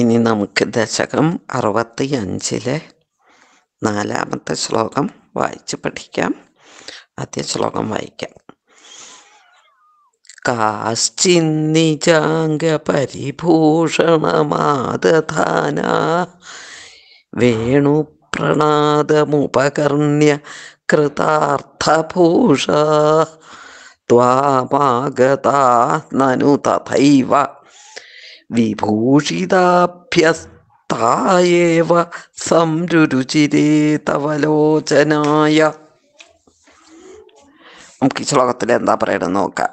ഇനി നമുക്ക് ദശകം അറുപത്തി അഞ്ചിലെ നാലാമത്തെ ശ്ലോകം വായിച്ച് പഠിക്കാം ആദ്യ ശ്ലോകം വായിക്കാം കാശ്ചിന്നിജാംഗപരിഭൂഷണമാദധാന വേണുപ്രണാദമുപകർണ്യ കൃതാർത്ഥഭൂഷ ത്വാമാഗതാ നനു തഥൈവ വിഭൂഷിതാഭ്യസ്തായവ സംരുചിരേ തവലോചനായ നമുക്ക് ഈ ശ്ലോകത്തിൽ എന്താ പറയണത് നോക്കാം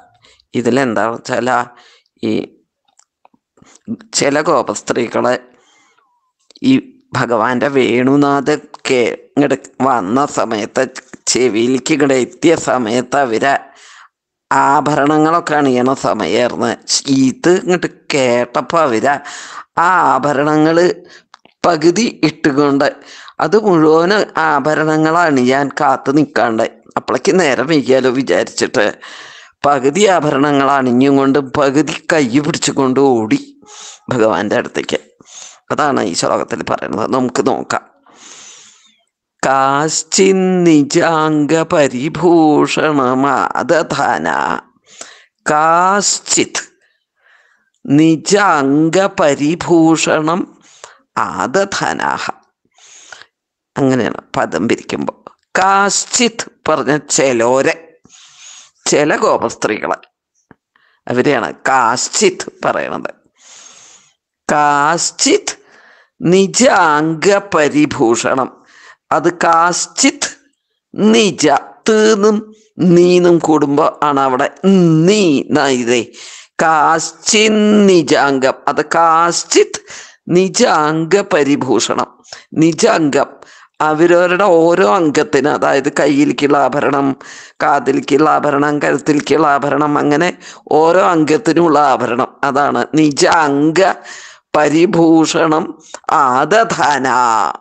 ഇതിലെന്താ വെച്ചാൽ ഈ ചില ഗോപസ്ത്രീകളെ ഈ ഭഗവാന്റെ വേണുനാഥ് കേ വന്ന സമയത്ത് ചെവിയിലേക്ക് ഇങ്ങോട്ട് എത്തിയ സമയത്ത് അവരെ ആഭരണങ്ങളൊക്കെ അണിയണ സമയമായിരുന്നത് ഇത് ഇങ്ങോട്ട് കേട്ടപ്പോൾ അവര ആ ആഭരണങ്ങൾ പകുതി ഇട്ടുകൊണ്ട് അത് മുഴുവൻ ആഭരണങ്ങളാണ് ഞാൻ കാത്തു നിൽക്കാണ്ട് അപ്പോഴേക്ക് നേരം വൈകിയാലോ വിചാരിച്ചിട്ട് പകുതി ആഭരണങ്ങൾ അണിഞ്ഞും കൊണ്ട് പകുതി കൈ പിടിച്ചുകൊണ്ട് ഓടി ഭഗവാന്റെ അടുത്തേക്ക് അതാണ് ഈ ശ്ലോകത്തിൽ പറയുന്നത് നമുക്ക് നോക്കാം കാശ്ചിന്നിജാംഗപരിഭൂഷണമാദധാന കാശ്ചിത് നിജാംഗപരിഭൂഷണം ആദധാനാഹ അങ്ങനെയാണ് പദം പിരിക്കുമ്പോൾ കാശ്ചിത് പറഞ്ഞ ചിലോരെ ചില ഗോപസ്ത്രീകളെ അവരെയാണ് കാശ്ചിത് പറയണത് കാശ്ചിത് നിജാംഗപരിഭൂഷണം അത് കാശ്ചിത് നീജ തീന്നും നീന്നും കൂടുമ്പോ ആണ് അവിടെ നീ ഇതേ കാശ്ചി നിജാംഗം അത് കാശ്ചിത് നിജാംഗ പരിഭൂഷണം നിജാംഗം അവരവരുടെ ഓരോ അംഗത്തിന് അതായത് കയ്യിലേക്കുള്ള ആഭരണം കാതിലേക്കുള്ള ആഭരണം കരുത്തിലേക്കുള്ള ആഭരണം അങ്ങനെ ഓരോ അംഗത്തിനുമുള്ള ആഭരണം അതാണ് നിജ അംഗ പരിഭൂഷണം ആദധാന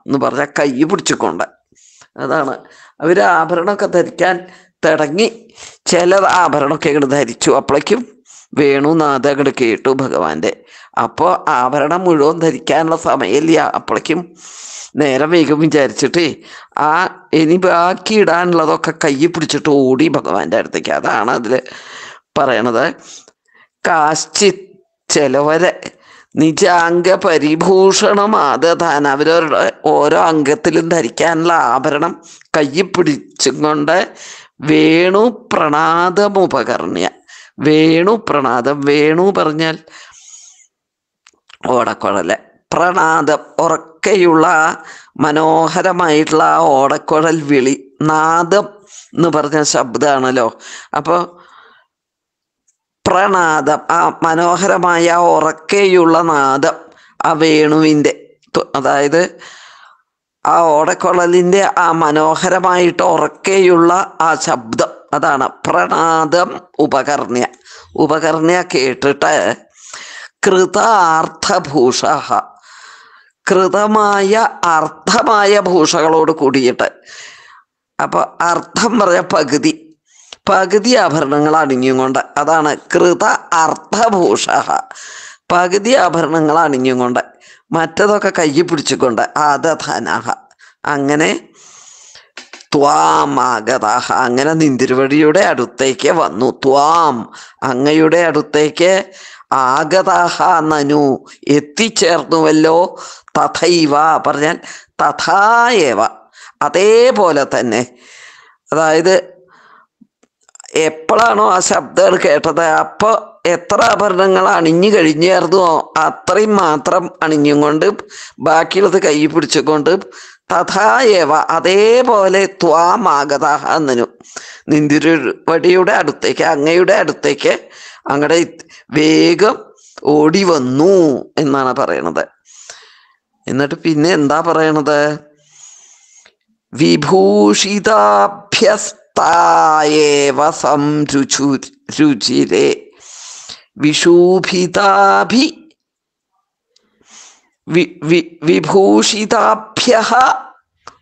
എന്ന് പറഞ്ഞ കൈ പിടിച്ചുകൊണ്ട് അതാണ് അവർ ആഭരണമൊക്കെ ധരിക്കാൻ തുടങ്ങി ചിലത് ആഭരണമൊക്കെ ഇങ്ങോട്ട് ധരിച്ചു അപ്പോഴേക്കും വേണു നാഥ അങ്ങോട്ട് കേട്ടു ഭഗവാന്റെ അപ്പോൾ ആഭരണം മുഴുവൻ ധരിക്കാനുള്ള സമയമില്ല അപ്പോഴേക്കും നേരം വേഗം വിചാരിച്ചിട്ട് ആ ഇനി ബാക്കി ഇടാനുള്ളതൊക്കെ കൈ പിടിച്ചിട്ട് ഓടി ഭഗവാന്റെ അടുത്തേക്ക് അതാണ് അതിൽ പറയണത് കാശ്ചിത് ചിലവരെ നിജാംഗ പരിഭൂഷണമാദധാൻ അവരവരുടെ ഓരോ അംഗത്തിലും ധരിക്കാനുള്ള ആഭരണം കയ്യിൽ പിടിച്ചും കൊണ്ട് വേണു പ്രണാദമുപകർണ്യ വേണു പ്രണാദം വേണു പറഞ്ഞാൽ ഓടക്കുഴല് പ്രണാദം ഉറക്കെയുള്ള മനോഹരമായിട്ടുള്ള ആ ഓടക്കുഴൽ വിളി നാദം എന്ന് പറഞ്ഞ ശബ്ദമാണല്ലോ അപ്പോൾ പ്രണാദം ആ മനോഹരമായ ഉറക്കെയുള്ള നാദം ആ വേണുവിൻ്റെ അതായത് ആ ഓടക്കുഴലിൻ്റെ ആ മനോഹരമായിട്ട് ഉറക്കെയുള്ള ആ ശബ്ദം അതാണ് പ്രണാദം ഉപകർണ്യ ഉപകർണ്യ കേട്ടിട്ട് കൃതാർത്ഥഭൂഷ കൃതമായ അർത്ഥമായ ഭൂഷകളോട് കൂടിയിട്ട് അപ്പോൾ അർത്ഥം പറഞ്ഞ പകുതി പകുതി ആഭരണങ്ങൾ അണിഞ്ഞും കൊണ്ട് അതാണ് കൃത അർത്ഥഭൂഷ പകുതി ആഭരണങ്ങൾ അണിഞ്ഞും കൊണ്ട് മറ്റതൊക്കെ കയ്യിൽ പിടിച്ചുകൊണ്ട് ആദധനാഹ അങ്ങനെ ത്വാമാഗതാഹ അങ്ങനെ നിന്തിരുവഴിയുടെ അടുത്തേക്ക് വന്നു ത്വാം അങ്ങയുടെ അടുത്തേക്ക് ആഗതാഹ നനു എത്തിച്ചേർന്നുവല്ലോ തഥൈവ പറഞ്ഞാൽ തഥായവ അതേപോലെ തന്നെ അതായത് എപ്പോഴാണോ ആ ശബ്ദങ്ങൾ കേട്ടത് അപ്പോൾ എത്ര ആഭരണങ്ങൾ അണിഞ്ഞു കഴിഞ്ഞായിരുന്നോ അത്രയും മാത്രം അണിഞ്ഞും കൊണ്ട് ബാക്കിയുള്ളത് കൈ പിടിച്ചുകൊണ്ട് തഥായവ അതേപോലെ ത്വാമാഗതാഹ എന്നനു നിന്തിരുവടിയുടെ അടുത്തേക്ക് അങ്ങയുടെ അടുത്തേക്ക് അങ്ങടെ വേഗം ഓടി വന്നു എന്നാണ് പറയണത് എന്നിട്ട് പിന്നെ എന്താ പറയണത് വിഭൂഷിതാഭ്യസ് തായേവ സംരുചു രുചിരെ വിഷൂഭിതാഭി വിഭൂഷിതാഭ്യ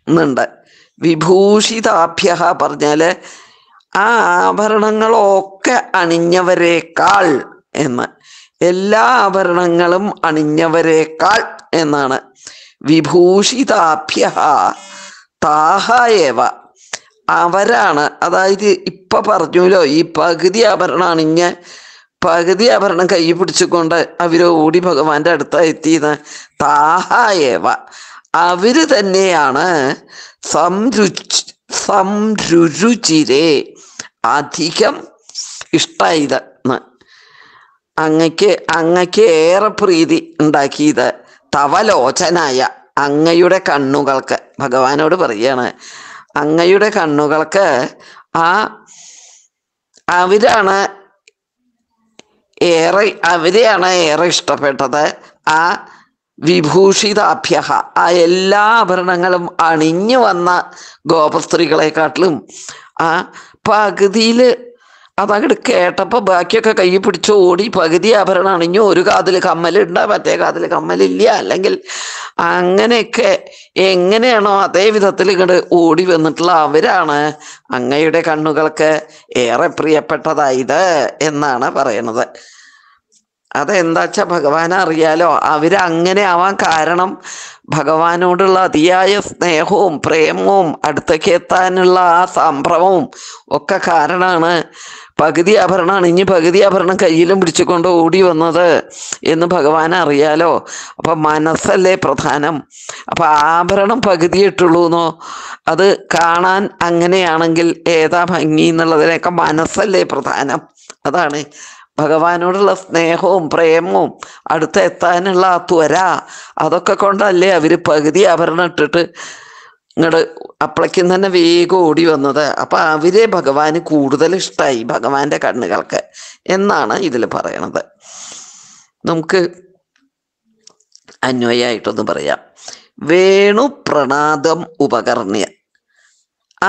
എന്നുണ്ട് വിഭൂഷിതാഭ്യ പറഞ്ഞാൽ ആ ആഭരണങ്ങളൊക്കെ അണിഞ്ഞവരേക്കാൾ എന്ന് എല്ലാ ആഭരണങ്ങളും അണിഞ്ഞവരേക്കാൾ എന്നാണ് വിഭൂഷിതാഭ്യ താഹ ഏവ അവരാണ് അതായത് ഇപ്പൊ പറഞ്ഞല്ലോ ഈ പകുതി ആഭരണമാണ് അണിഞ്ഞ് പകുതി ആഭരണം കൈ പിടിച്ചുകൊണ്ട് അവര് ഓടി ഭഗവാന്റെ അടുത്ത് എത്തിയത് താഹായേവ അവര് തന്നെയാണ് സംരു സംരുചിരെ അധികം ഇഷ്ടായതെന്ന് അങ്ങക്ക് അങ്ങക്ക് ഏറെ പ്രീതി ഉണ്ടാക്കിയത് തവലോചനായ അങ്ങയുടെ കണ്ണുകൾക്ക് ഭഗവാനോട് പറയാണ് അങ്ങയുടെ കണ്ണുകൾക്ക് ആ അവരാണ് ഏറെ അവരെയാണ് ഏറെ ഇഷ്ടപ്പെട്ടത് ആ വിഭൂഷിതാഭ്യഹ ആ എല്ലാ ആഭരണങ്ങളും അണിഞ്ഞു വന്ന ഗോപസ്ത്രീകളെക്കാട്ടിലും ആ പകുതിയിൽ അതങ്ങോട്ട് കേട്ടപ്പോൾ ബാക്കിയൊക്കെ കൈ പിടിച്ച് ഓടി പകുതി ആഭരണം അണിഞ്ഞു ഒരു കാതിൽ കമ്മലുണ്ട് മറ്റേ കാതിൽ കമ്മലില്ല അല്ലെങ്കിൽ അങ്ങനെയൊക്കെ എങ്ങനെയാണോ അതേ വിധത്തിൽ ഇങ്ങോട്ട് ഓടി വന്നിട്ടുള്ള അവരാണ് അങ്ങയുടെ കണ്ണുകൾക്ക് ഏറെ പ്രിയപ്പെട്ടതായത് എന്നാണ് പറയണത് അതെന്താ വെച്ചാൽ ഭഗവാൻ അറിയാലോ അവരങ്ങനെ ആവാൻ കാരണം ഭഗവാനോടുള്ള അതിയായ സ്നേഹവും പ്രേമവും അടുത്തേക്ക് എത്താനുള്ള ആ സംഭ്രമവും ഒക്കെ കാരണമാണ് പകുതി ആഭരണം അണിഞ്ഞ് പകുതി ആഭരണം കയ്യിലും പിടിച്ചുകൊണ്ട് ഓടി വന്നത് എന്ന് ഭഗവാൻ അറിയാലോ അപ്പം മനസ്സല്ലേ പ്രധാനം അപ്പം ആഭരണം പകുതി ഇട്ടുള്ളൂന്നോ അത് കാണാൻ അങ്ങനെയാണെങ്കിൽ ഏതാ ഭംഗി എന്നുള്ളതിനൊക്കെ മനസ്സല്ലേ പ്രധാനം അതാണ് ഭഗവാനോടുള്ള സ്നേഹവും പ്രേമവും അടുത്തെത്താനുള്ള ആ ത്വര അതൊക്കെ കൊണ്ടല്ലേ അവർ പകുതി ആഭരണം ഇട്ടിട്ട് ഇങ്ങോട്ട് അപ്പളയ്ക്കും തന്നെ വേഗം ഓടി വന്നത് അപ്പൊ അവരെ ഭഗവാന് കൂടുതൽ ഇഷ്ടമായി ഭഗവാന്റെ കണ്ണുകൾക്ക് എന്നാണ് ഇതിൽ പറയണത് നമുക്ക് അന്വയായിട്ടൊന്ന് പറയാം വേണു പ്രണാദം ഉപകർണ്യ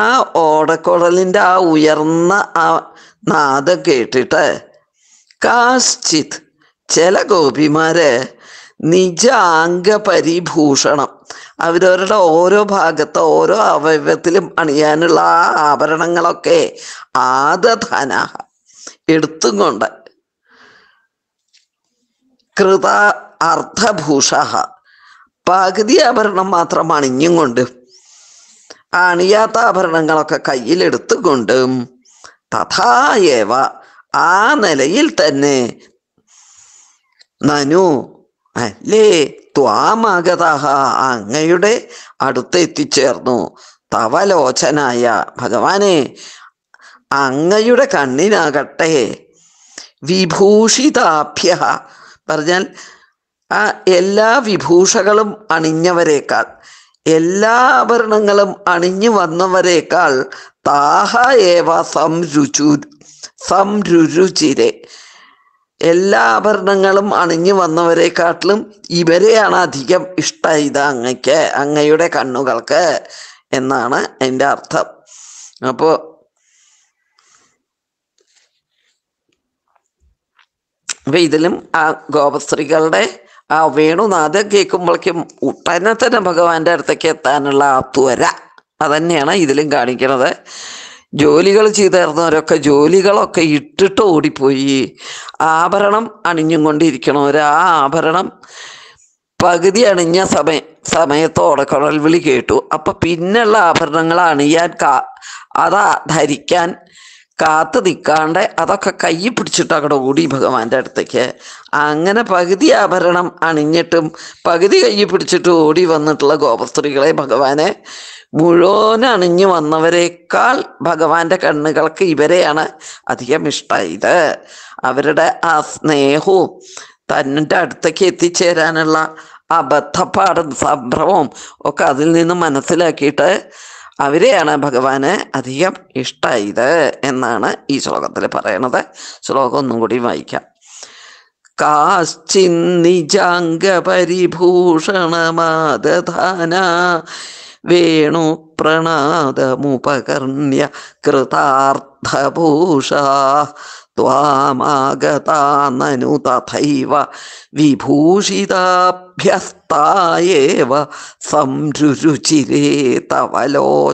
ആ ഓടക്കുഴലിൻ്റെ ആ ഉയർന്ന ആ നാദം കേട്ടിട്ട് കാശ്ചിത് ചില ഗോപിമാര് നിജാംഗ പരിഭൂഷണം അവരവരുടെ ഓരോ ഭാഗത്ത് ഓരോ അവയവത്തിലും അണിയാനുള്ള ആ ആഭരണങ്ങളൊക്കെ ആദധന എടുത്തും കൊണ്ട് കൃത അർത്ഥഭൂഷ പകുതി ആഭരണം മാത്രം അണിഞ്ഞും കൊണ്ട് അണിയാത്ത ആഭരണങ്ങളൊക്കെ കയ്യിലെടുത്തുകൊണ്ടും തഥായേവ ആ നിലയിൽ തന്നെ നനു അല്ലേ ത്വാമഗതഹ അങ്ങയുടെ അടുത്ത് എത്തിച്ചേർന്നു തവലോചനായ ഭഗവാനെ അങ്ങയുടെ കണ്ണിനാകട്ടെ വിഭൂഷിതാഭ്യ പറഞ്ഞാൽ ആ എല്ലാ വിഭൂഷകളും അണിഞ്ഞവരേക്കാൾ എല്ലാ ആഭരണങ്ങളും അണിഞ്ഞു വന്നവരേക്കാൾ താഹ ഏവ സംരുചു സംരുചിരെ എല്ലാ ആഭരണങ്ങളും അണിഞ്ഞു വന്നവരെക്കാട്ടിലും ഇവരെയാണ് അധികം ഇത് അങ്ങക്ക് അങ്ങയുടെ കണ്ണുകൾക്ക് എന്നാണ് എൻ്റെ അർത്ഥം അപ്പോൾ അപ്പം ഇതിലും ആ ഗോപസ്ത്രീകളുടെ ആ വേണുനാഥം കേൾക്കുമ്പോഴേക്കും ഉടനെ തന്നെ ഭഗവാന്റെ അടുത്തേക്ക് എത്താനുള്ള ആ ത്വര അതന്നെയാണ് ഇതിലും കാണിക്കുന്നത് ജോലികൾ ചെയ്തായിരുന്നവരൊക്കെ ജോലികളൊക്കെ ഇട്ടിട്ട് ഓടിപ്പോയി ആഭരണം അണിഞ്ഞും കൊണ്ടിരിക്കണവർ ആ ആഭരണം പകുതി അണിഞ്ഞ സമയ സമയത്തോടെ കുഴൽ വിളി കേട്ടു അപ്പം പിന്നുള്ള ആഭരണങ്ങൾ അണിയാൻ കാ അതാ ധരിക്കാൻ കാത്തു നിൽക്കാണ്ട് അതൊക്കെ കൈ പിടിച്ചിട്ട് അവിടെ ഓടി ഭഗവാന്റെ അടുത്തേക്ക് അങ്ങനെ പകുതി ആഭരണം അണിഞ്ഞിട്ടും പകുതി കൈ പിടിച്ചിട്ട് ഓടി വന്നിട്ടുള്ള ഗോപസ്ത്രീകളെ ഭഗവാനെ മുഴുവൻ അണിഞ്ഞു വന്നവരെക്കാൾ ഭഗവാന്റെ കണ്ണുകൾക്ക് ഇവരെയാണ് അധികം ഇഷ്ടമായത് അവരുടെ ആ സ്നേഹവും തന്നിൻ്റെ അടുത്തേക്ക് എത്തിച്ചേരാനുള്ള ആ ബദ്ധപ്പാടും സംഭ്രമവും ഒക്കെ അതിൽ നിന്ന് മനസ്സിലാക്കിയിട്ട് അവരെയാണ് ഭഗവാന് അധികം ഇഷ്ടായത് എന്നാണ് ഈ ശ്ലോകത്തിൽ പറയണത് ശ്ലോകം ഒന്നും കൂടി വായിക്കാം കാശ്ചിന്നിജാംഗപരിഭൂഷണമാദധാന വേണു പ്രണാദമുപകർണ്യ കൃതാർത്ഥഭൂഷ ത്വാമാഗതാനനു തഥൈവ വിഭൂഷിതാഭ്യസ്തായേവ സംരുചിരേ തവലോചനായ